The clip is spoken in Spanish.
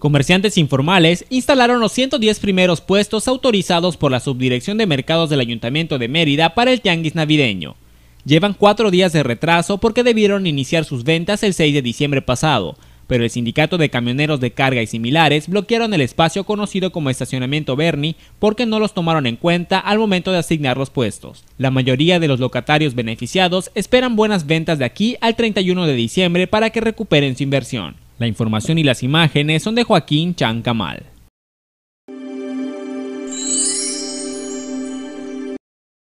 Comerciantes informales instalaron los 110 primeros puestos autorizados por la Subdirección de Mercados del Ayuntamiento de Mérida para el tianguis navideño. Llevan cuatro días de retraso porque debieron iniciar sus ventas el 6 de diciembre pasado, pero el sindicato de camioneros de carga y similares bloquearon el espacio conocido como estacionamiento Bernie porque no los tomaron en cuenta al momento de asignar los puestos. La mayoría de los locatarios beneficiados esperan buenas ventas de aquí al 31 de diciembre para que recuperen su inversión. La información y las imágenes son de Joaquín Chan Camal.